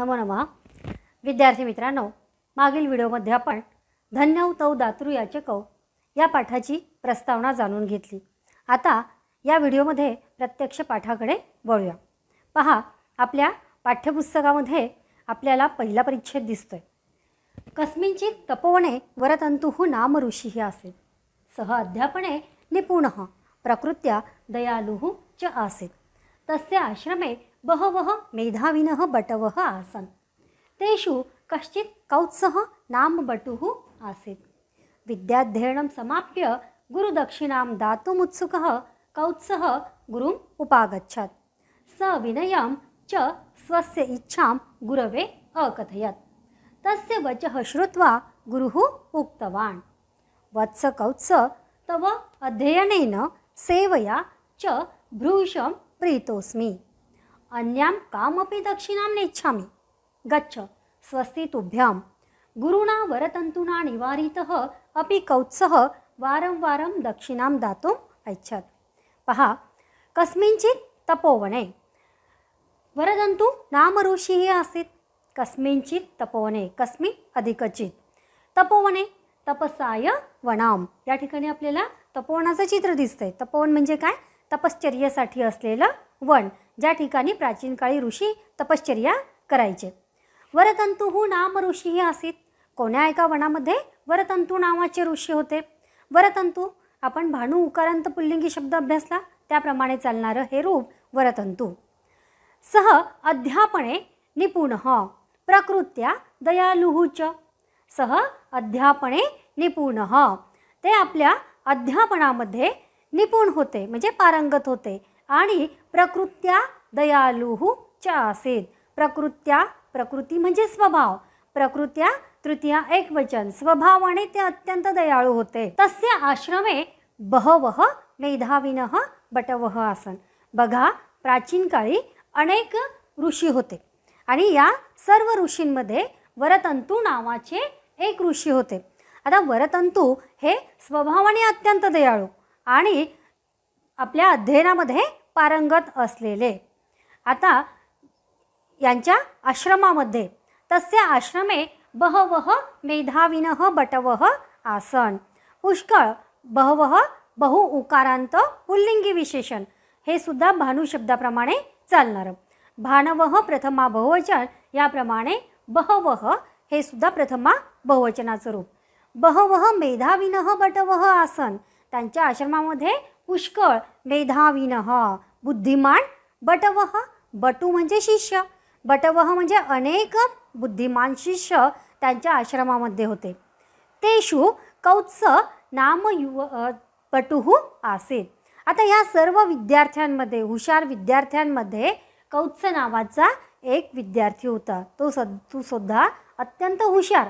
नमो नमः विद्यार्थी मित्रांनो मागील व्हिडिओमध्ये आपण धन्य तौ दातृ याचकौ या पाठाची प्रस्तावना जाणून घेतली आता या व्हिडिओमध्ये प्रत्यक्ष पाठाकडे वळूया पहा आपल्या पाठ्यपुस्तकामध्ये आपल्याला पहिला परिच्छेद दिसतोय कस्मिंचित तपोवणे वरतंतु नाम ऋषी असेल सह अध्यापने निपुण प्रकृत्या दयालुहू च असेल तस्य आश्रमे बहवः मेधाविनः बटवः आसन् तेषु कश्चित् कौत्सः नाम बटुः आसीत् विद्याध्ययनं समाप्य गुरुदक्षिणां दातुमुत्सुकः कौत्सः गुरुम् उपागच्छत् स विनयं च स्वस्य इच्छां गुरवे अकथयत् तस्य वचः श्रुत्वा गुरुः उक्तवान् वत्स कौत्स तव अध्ययनेन सेवया च भ्रूशं प्रीतोऽस्मि अन्यां कामपि दक्षिणां नेच्छामि गच्छ स्वस्ति तुभ्यां गुरुणा वरतन्तुना निवारितः अपि कौत्सः वारं वारं दक्षिणां दातुम् ऐच्छत् पहा कस्मिंचित् तपोवने वरदन्तु नाम ऋषिः आसीत् कस्मिंचित् तपोवने कस्मिन् अधिकचित तपोवने तपसाय वनाम या ठिकाणी आपल्याला तपोवनाचं चित्र दिसतंय तपोवन म्हणजे काय तपश्चर्यासाठी असलेलं वन ज्या ठिकाणी प्राचीन काळी ऋषी तपश्चर्या करायचे वरतंतू हू नाम ही आसीत कोण्या एका वनामध्ये वरतंतू नावाचे ऋषी होते वरतंतू आपण भानू उकारांत पुल्लिंगी शब्द अभ्यासला त्याप्रमाणे चालणारं हे रूप वरतंतू सह अध्यापणे निपुण प्रकृत्या दयालुहूच सह अध्यापणे निपुण ते आपल्या अध्यापनामध्ये निपुण होते म्हणजे पारंगत होते आणि प्रकृत्या दयालुः च असेल प्रकृत्या प्रकृती म्हणजे स्वभाव प्रकृत्या तृतीया एकवचन स्वभावाने ते अत्यंत दयाळू होते तस्य आश्रमे बहवः मेधाविन बटवह आसन बघा प्राचीन काळी अनेक ऋषी होते आणि या सर्व ऋषींमध्ये वरतंतू नावाचे एक ऋषी होते आता वरतंतू हे स्वभावाने अत्यंत दयाळू आणि आपल्या अध्ययनामध्ये पारंगत असलेले आता यांच्या आश्रमामध्ये तस्य आश्रमे बहवह मेधाविन बटवह आसन पुष्कळ बहवह बहु उकारांत पुल्लिंगी विशेषण हे सुद्धा भानू शब्दाप्रमाणे चालणारं भानवह प्रथमा बहुवचन याप्रमाणे बहवह हे सुद्धा प्रथमा बहुवचनाचं रूप बहवह मेधाविन बटवह आसन त्यांच्या आश्रमामध्ये पुष्कळ मेधावीन बुद्धिमान बटवह बटू म्हणजे शिष्य बटवह म्हणजे अनेक बुद्धिमान शिष्य त्यांच्या आश्रमामध्ये होते तेषु कौत्स नाम युव बटुहू आसे आता ह्या सर्व विद्यार्थ्यांमध्ये हुशार विद्यार्थ्यांमध्ये कौत्स नावाचा एक विद्यार्थी होता तो सद तू सुद्धा अत्यंत हुशार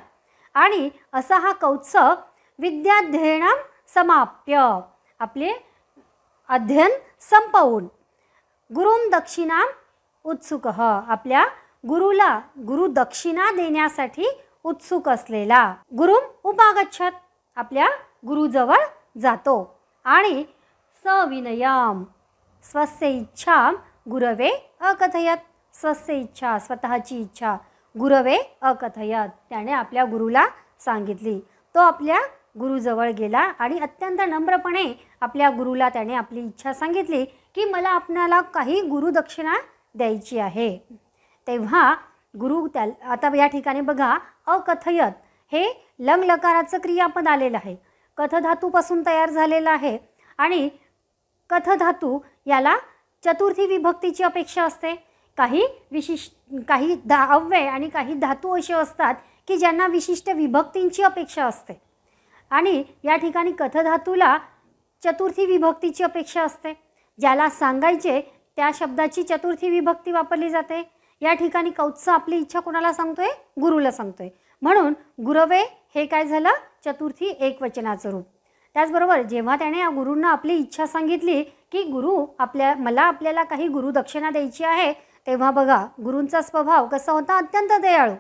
आणि असा हा कौत्स विद्याध्ययनं समाप्य आपले अध्ययन संपवून गुरुम दक्षिणा उत्सुक आपल्या गुरुला गुरु दक्षिणा देण्यासाठी उत्सुक असलेला गुरुम उपागच्छत आपल्या गुरुजवळ जातो आणि सविनयम स्वस्य इच्छा गुरवे अकथयत स्वस्य इच्छा स्वतःची इच्छा गुरवे अकथयत त्याने आपल्या गुरुला सांगितली तो आपल्या गुरुजवळ गेला आणि अत्यंत नम्रपणे आपल्या गुरुला त्याने आपली इच्छा सांगितली की मला आपणाला काही गुरुदक्षिणा द्यायची आहे तेव्हा गुरु त्या आता या ठिकाणी बघा अकथयत हे लंग लकाराचं क्रियापद आलेलं आहे कथधातूपासून तयार झालेलं आहे आणि कथधातू याला चतुर्थी विभक्तीची अपेक्षा असते काही विशिष्ट काही धा अव्यय आणि काही धातू असे असतात की ज्यांना विशिष्ट विभक्तींची अपेक्षा असते आणि या ठिकाणी कथधातूला चतुर्थी विभक्तीची अपेक्षा असते ज्याला सांगायचे त्या शब्दाची चतुर्थी विभक्ती वापरली जाते या ठिकाणी कौत्स आपली इच्छा कोणाला सांगतोय गुरुला सांगतोय म्हणून गुरवे हे काय झालं चतुर्थी एक रूप त्याचबरोबर जेव्हा त्याने या गुरूंना आपली इच्छा सांगितली की गुरु आपल्या मला आपल्याला काही गुरुदक्षिणा द्यायची आहे तेव्हा बघा गुरूंचा स्वभाव कसा होता अत्यंत दयाळू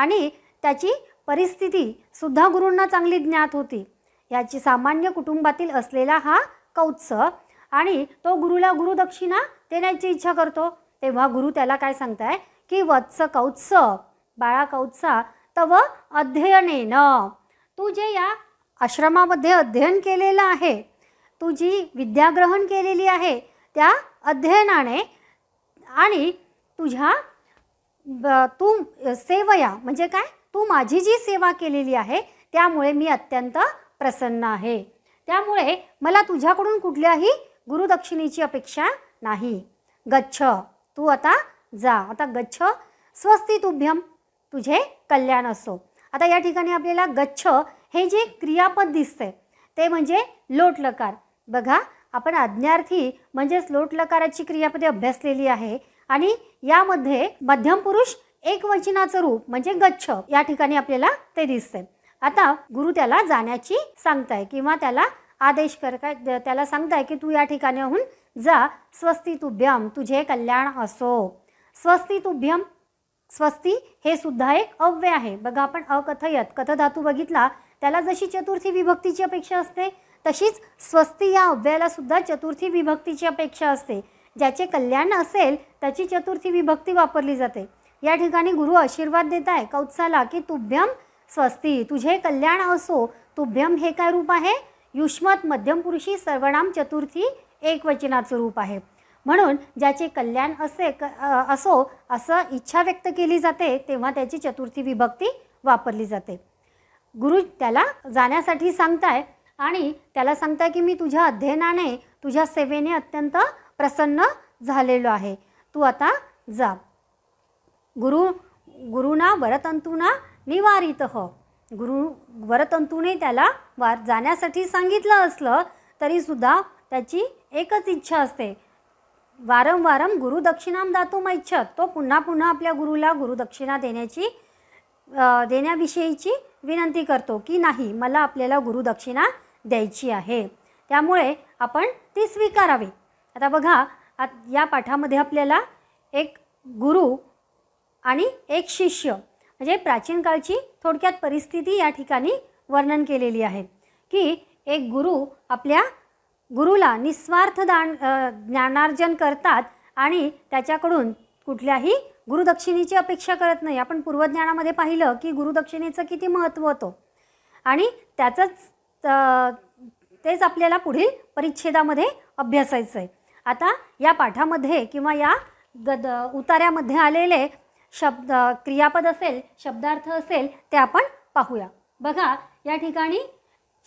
आणि त्याची परिस्थितीसुद्धा गुरूंना चांगली ज्ञात होती याची सामान्य कुटुंबातील असलेला हा कौत्स आणि तो गुरुला गुरुदक्षिणा देण्याची इच्छा करतो तेव्हा गुरु त्याला काय सांगताय की वत्स कौत्स बाळा कौत्सा तव अध्ययनेन तू जे या आश्रमामध्ये अध्ययन केलेलं आहे तू जी विद्याग्रहण केलेली आहे त्या अध्ययनाने आणि तुझ्या तू सेवया म्हणजे काय तू माझी जी सेवा केलेली आहे त्यामुळे मी अत्यंत प्रसन्न आहे त्यामुळे मला तुझ्याकडून कुठल्याही गुरुदक्षिणेची अपेक्षा नाही गच्छ तू आता जा आता गच्छ तुभ्यम तुझे कल्याण असो आता या ठिकाणी आपल्याला गच्छ हे जे क्रियापद दिसते ते म्हणजे लोटलकार बघा आपण आज्ञार्थी म्हणजेच लोटलकाराची क्रियापदे अभ्यासलेली आहे आणि यामध्ये मध्यम पुरुष एक वचनाचं रूप म्हणजे गच्छ या ठिकाणी आपल्याला ते दिसते आता गुरु त्याला जाण्याची सांगताय किंवा त्याला आदेश कर काय त्याला सांगताय की तू या ठिकाणीहून जा स्वस्ती तुभ्यम तुझे कल्याण असो स्वस्ती तुभ्यम स्वस्ती हे सुद्धा एक अव्य आहे बघा आपण अकथयत कथधातू बघितला त्याला जशी चतुर्थी विभक्तीची अपेक्षा असते तशीच स्वस्ती या अव्ययाला सुद्धा चतुर्थी विभक्तीची अपेक्षा असते ज्याचे कल्याण असेल त्याची चतुर्थी विभक्ती वापरली जाते या ठिकाणी गुरु आशीर्वाद देत आहे कौत्साला की तुभ्यम स्वस्ती तुझे कल्याण असो तुभ्यम हे काय रूप आहे युष्मत मध्यम पुरुषी सर्वनाम चतुर्थी एकवचनाचं रूप आहे म्हणून ज्याचे कल्याण असे क असो असं इच्छा व्यक्त केली जाते तेव्हा त्याची चतुर्थी विभक्ती वापरली जाते गुरु त्याला जाण्यासाठी सांगताय आणि त्याला सांगताय की मी तुझ्या अध्ययनाने तुझ्या सेवेने अत्यंत प्रसन्न झालेलो आहे तू आता जा गुरु गुरुना वरतंतुना निवारित हो गुरु वरतंतूने त्याला वार जाण्यासाठी सांगितलं असलं तरीसुद्धा त्याची एकच इच्छा असते वारंवारं गुरुदक्षिणाम दातो इच्छा तो पुन्हा पुन्हा आपल्या गुरुला गुरुदक्षिणा देण्याची देण्याविषयीची विनंती करतो की नाही मला आपल्याला गुरुदक्षिणा द्यायची आहे त्यामुळे आपण ती स्वीकारावी आता बघा या पाठामध्ये आपल्याला एक गुरु आणि एक शिष्य म्हणजे प्राचीन काळची थोडक्यात परिस्थिती या ठिकाणी वर्णन केलेली आहे की एक गुरु आपल्या गुरुला निस्वार्थ दान ज्ञानार्जन करतात आणि त्याच्याकडून कुठल्याही गुरुदक्षिणेची अपेक्षा करत नाही आपण पूर्वज्ञानामध्ये पाहिलं की गुरुदक्षिणेचं किती महत्त्व होतं आणि त्याचंच तेच आपल्याला पुढील परिच्छेदामध्ये अभ्यासायचं आहे आता या पाठामध्ये किंवा या गद उतार्यामध्ये आलेले शब्द क्रियापद असेल शब्दार्थ असेल ते आपण पाहूया बघा या ठिकाणी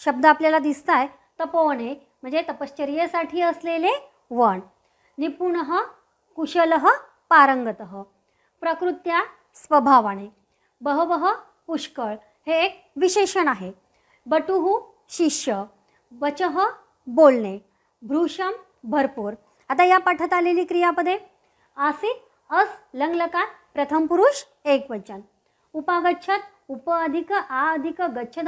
शब्द आपल्याला दिसत आहे तपोवने म्हणजे तपश्चर्येसाठी असलेले वण निपुण कुशल पारंगत प्रकृत्या स्वभावाने बहवह पुष्कळ हे एक विशेषण आहे बटुहू शिष्य बचह बोलणे भ्रूषम भरपूर आता या पाठात आलेली क्रियापदे आसित अस लंगलकार प्रथम पुरुष एक वचन उपागच्छत उप अधिक आ अधिक गच्छ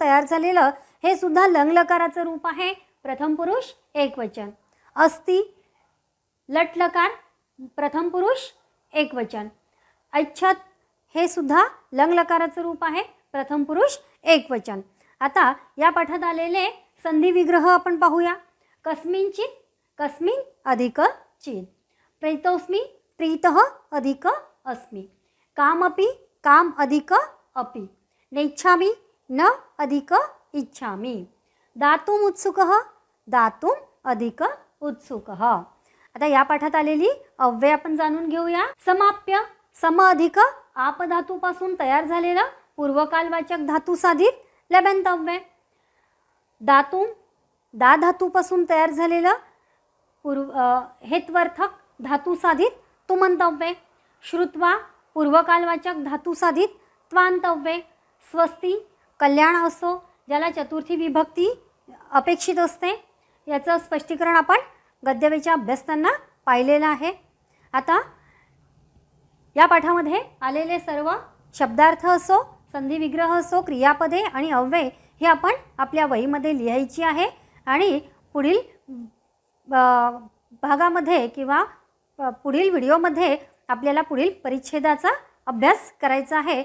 तयार झालेलं हे सुद्धा लंगलकाराचं रूप आहे प्रथम पुरुष एक वचन अस्ति लटलकार प्रथम पुरुष एक वचन अच्छत हे सुद्धा लंग लंगलकाराचं रूप आहे प्रथम पुरुष एक वचन आता या पाठात आलेले संधी विग्रह आपण पाहूया कस्मिंचित कस्मिन अधिक चित प्रेतोस्मी प्रीत अधिक अस्मि कामपि काम अधिक अपि नेच्छामि न अधिक इच्छामि दातुम उत्सुक दातुम अधिक उत्सुक आता या पाठात आलेली अव्यय आपण जाणून घेऊया समाप्य सम अधिक आप पासून तयार झालेलं पूर्वकालवाचक धातू साधित लबंत अव्यय दातुम दा धातूपासून तयार झालेलं पूर्व हेत्वर्थक धातू साधित तुमंतव्य श्रुत्वा पूर्वकालवाचक धातुसाधित त्वांतव्ये स्वस्ती कल्याण असो ज्याला चतुर्थी विभक्ती अपेक्षित असते याचं स्पष्टीकरण आपण गद्यवेच्या अभ्यासताना पाहिलेलं आहे आता या पाठामध्ये आलेले सर्व शब्दार्थ असो संधिविग्रह असो क्रियापदे आणि अव्यय हे आपण आपल्या वहीमध्ये लिहायची आहे आणि पुढील भागामध्ये किंवा पुढील व्हिडिओमध्ये आपल्याला पुढील परिच्छेदाचा अभ्यास करायचा आहे